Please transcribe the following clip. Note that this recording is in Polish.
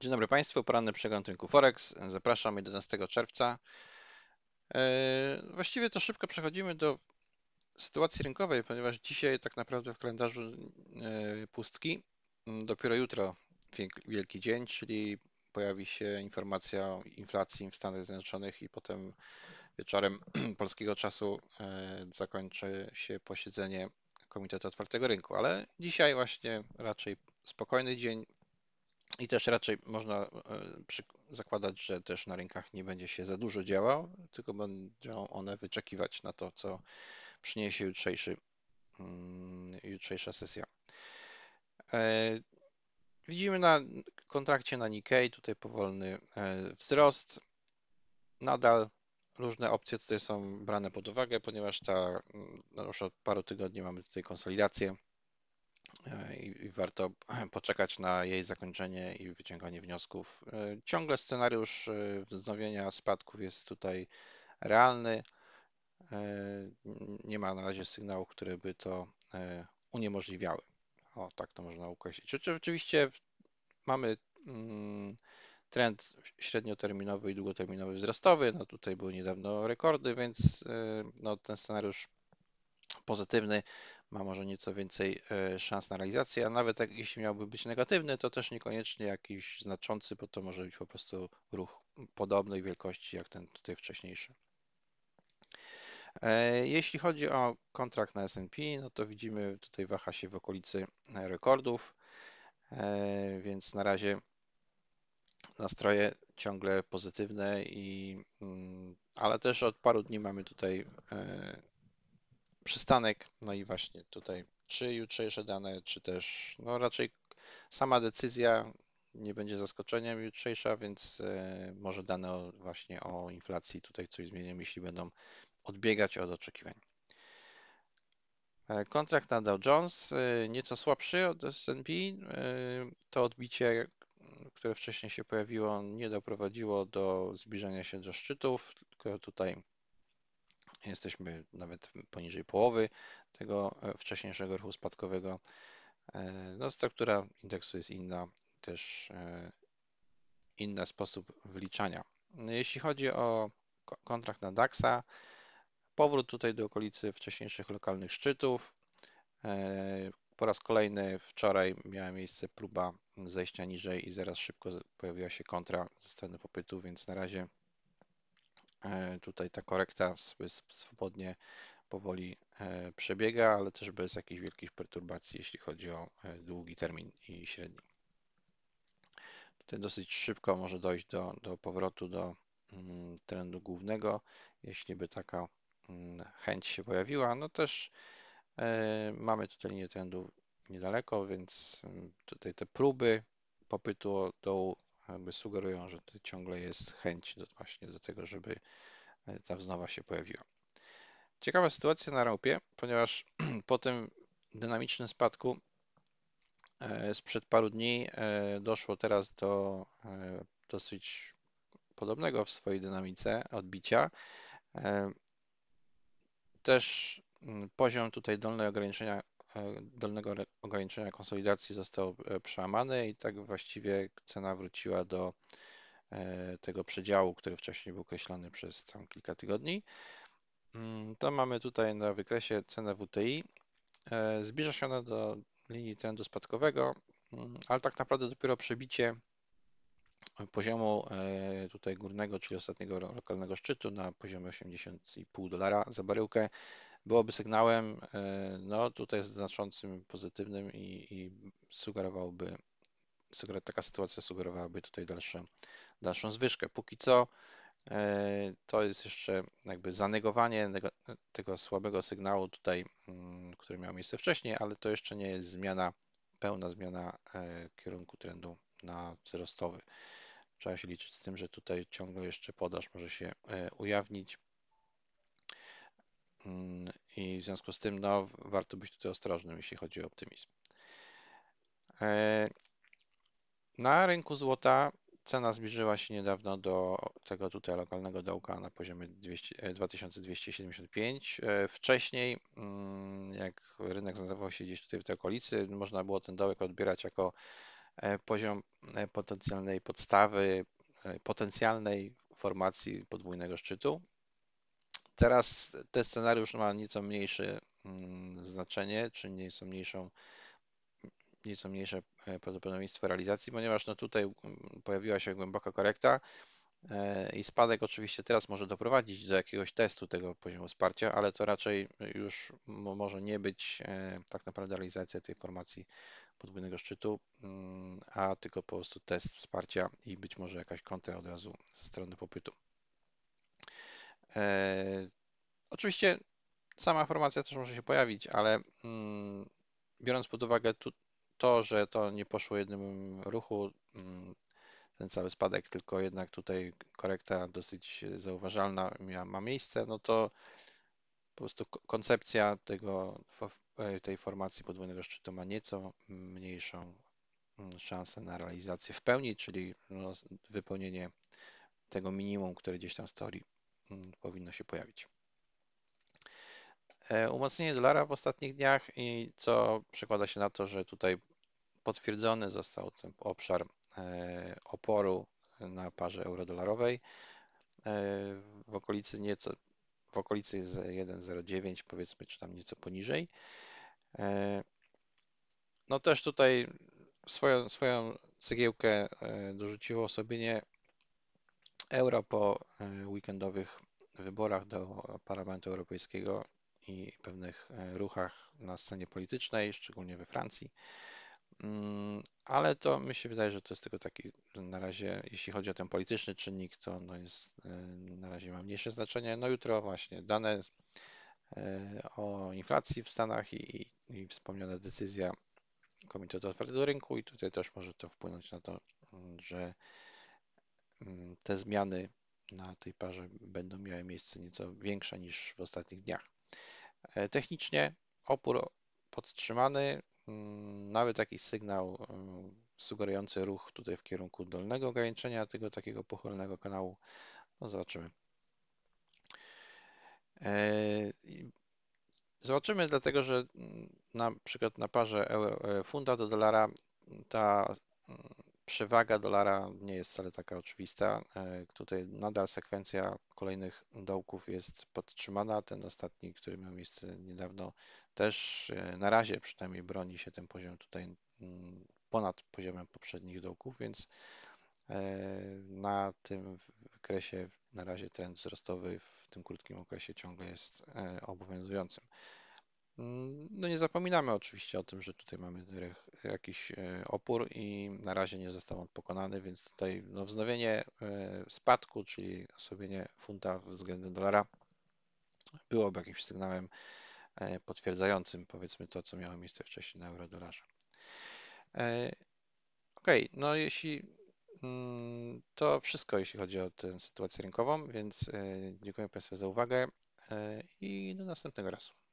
Dzień dobry Państwu, poranny przegląd rynku Forex. Zapraszam 11 czerwca. E, właściwie to szybko przechodzimy do sytuacji rynkowej, ponieważ dzisiaj tak naprawdę w kalendarzu e, pustki. Dopiero jutro wielki dzień, czyli pojawi się informacja o inflacji w Stanach Zjednoczonych i potem wieczorem polskiego czasu e, zakończy się posiedzenie Komitetu Otwartego Rynku. Ale dzisiaj właśnie raczej spokojny dzień, i też raczej można e, zakładać, że też na rynkach nie będzie się za dużo działał, tylko będą one wyczekiwać na to, co przyniesie jutrzejszy, mm, jutrzejsza sesja. E, widzimy na kontrakcie na Nikkei tutaj powolny e, wzrost. Nadal różne opcje tutaj są brane pod uwagę, ponieważ ta, mm, no już od paru tygodni mamy tutaj konsolidację i warto poczekać na jej zakończenie i wyciąganie wniosków. E, ciągle scenariusz e, wznowienia spadków jest tutaj realny. E, nie ma na razie sygnałów, które by to uniemożliwiały. O, tak to można określić. Oczywiście mamy mm, trend średnioterminowy i długoterminowy wzrostowy. No tutaj były niedawno rekordy, więc no, ten scenariusz pozytywny ma może nieco więcej e, szans na realizację, a nawet jak, jeśli miałby być negatywny, to też niekoniecznie jakiś znaczący, bo to może być po prostu ruch podobnej wielkości jak ten tutaj wcześniejszy. E, jeśli chodzi o kontrakt na S&P, no to widzimy tutaj waha się w okolicy e, rekordów, więc na razie nastroje ciągle pozytywne i mm, ale też od paru dni mamy tutaj przystanek. No i właśnie tutaj, czy jutrzejsze dane, czy też, no raczej sama decyzja nie będzie zaskoczeniem jutrzejsza, więc e, może dane o, właśnie o inflacji tutaj coś zmienią, jeśli będą odbiegać od oczekiwań. E, kontrakt na Dow Jones e, nieco słabszy od S&P. To odbicie, które wcześniej się pojawiło, nie doprowadziło do zbliżania się do szczytów, tylko tutaj Jesteśmy nawet poniżej połowy tego e, wcześniejszego ruchu spadkowego. E, no, struktura indeksu jest inna, też e, inny sposób wyliczania. No, jeśli chodzi o kontrakt na DAXa, powrót tutaj do okolicy wcześniejszych lokalnych szczytów. Po raz kolejny wczoraj miała miejsce próba zejścia niżej i zaraz szybko pojawiła się kontra ze strony popytu, więc na razie E, tutaj ta korekta swobodnie powoli e, przebiega, ale też bez jakichś wielkich perturbacji, jeśli chodzi o e, długi termin i średni. Tutaj dosyć szybko może dojść do, do powrotu do mm, trendu głównego, jeśli by taka mm, chęć się pojawiła. No też mamy tutaj linię trendu niedaleko, więc mm, tutaj te próby popytu do jakby sugerują, że ciągle jest chęć do, właśnie do tego, żeby e, ta wznowa się pojawiła. Ciekawa sytuacja na ropie, ponieważ po tym dynamicznym spadku e, sprzed paru dni e, doszło teraz do dosyć podobnego w swojej dynamice odbicia. Też mm, poziom tutaj dolnego ograniczenia dolnego ograniczenia konsolidacji został e, przełamany i tak właściwie cena wróciła do e, tego przedziału, który wcześniej był określony przez tam kilka tygodni. Mm, to mamy tutaj na wykresie cenę WTI. E, zbliża się ona do linii trendu spadkowego, mm, ale tak naprawdę dopiero przebicie poziomu tutaj górnego, czyli ostatniego lokalnego szczytu na poziomie 80,5 dolara za baryłkę byłoby sygnałem e, no, tutaj znaczącym pozytywnym i, i sugerowałby, taka sytuacja sugerowałaby tutaj dalszą, dalszą zwyżkę. Póki co e, to jest jeszcze jakby zanegowanie tego, tego słabego sygnału tutaj, mm, który miał miejsce wcześniej, ale to jeszcze nie jest zmiana, pełna zmiana e, kierunku trendu na wzrostowy. Trzeba się liczyć z tym, że tutaj ciągle jeszcze podaż może się ujawnić. I w związku z tym no, warto być tutaj ostrożnym, jeśli chodzi o optymizm. E, na rynku złota cena zbliżyła się niedawno do tego tutaj lokalnego dołka na poziomie 200, 2275. E, e, wcześniej, mm, jak rynek znajdował się gdzieś tutaj w tej okolicy, można było ten dołek odbierać jako poziom potencjalnej podstawy, potencjalnej formacji podwójnego szczytu. Teraz ten scenariusz ma nieco mniejsze mm, znaczenie, czy nieco mniejszą nieco mniejsze e, prawdopodobieństwo realizacji, ponieważ no tutaj mm, pojawiła się głęboka korekta e, i spadek oczywiście teraz może doprowadzić do jakiegoś testu tego poziomu wsparcia, ale to raczej już może nie być e, tak naprawdę realizacja tej formacji podwójnego szczytu, mm, a tylko po prostu test wsparcia i być może jakaś kontra od razu ze strony popytu. E, oczywiście sama formacja też może się pojawić, ale mm, biorąc pod uwagę tu, to, że to nie poszło jednym ruchu, mm, ten cały spadek, tylko jednak tutaj korekta dosyć zauważalna ma miejsce, no to po prostu koncepcja tego, e, tej formacji podwójnego szczytu ma nieco mniejszą mm, szansę na realizację w pełni, czyli no, wypełnienie tego minimum, które gdzieś tam z teorii Mm, powinno się pojawić. E, umocnienie dolara w ostatnich dniach i co przekłada się na to, że tutaj potwierdzony został ten obszar e, oporu na parze eurodolarowej e, w okolicy nieco w okolicy 1,09 powiedzmy, czy tam nieco poniżej. No też tutaj swoją, swoją cegiełkę dorzuciło sobie nie euro po e, weekendowych wyborach do Parlamentu Europejskiego i pewnych e, ruchach na scenie politycznej, szczególnie we Francji. Mm, ale to mi się wydaje, że to jest tylko taki, na razie, jeśli chodzi o ten polityczny czynnik, to no jest, e, na razie ma mniejsze znaczenie. No jutro właśnie dane o inflacji w Stanach i, i, wspomniana decyzja Komitetu Otwartego Rynku i tutaj też może to wpłynąć na to, że Mm, te zmiany na tej parze będą miały miejsce nieco większe niż w ostatnich dniach. E, technicznie opór podtrzymany, mm, nawet jakiś sygnał mm, sugerujący ruch tutaj w kierunku dolnego ograniczenia tego takiego pochylnego kanału. No zobaczymy. E, zobaczymy, dlatego że na przykład na parze e, funda funta do dolara ta Przewaga dolara nie jest wcale taka oczywista. E, tutaj nadal sekwencja kolejnych dołków jest podtrzymana. Ten ostatni, który miał miejsce niedawno, też e, na razie przynajmniej broni się ten poziom tutaj mm, ponad poziomem poprzednich dołków, więc e, na tym wykresie na razie trend wzrostowy w tym krótkim okresie ciągle jest obowiązującym. No nie zapominamy oczywiście o tym, że tutaj mamy jakiś e, opór i na razie nie został on pokonany, więc tutaj no wznowienie e, spadku, czyli osłabienie funta względem dolara byłoby jakimś sygnałem e, potwierdzającym powiedzmy to, co miało miejsce wcześniej na euro-dolarze. Ok, no jeśli mm, to wszystko, jeśli chodzi o tę sytuację rynkową, więc dziękuję Państwu za uwagę i do następnego razu.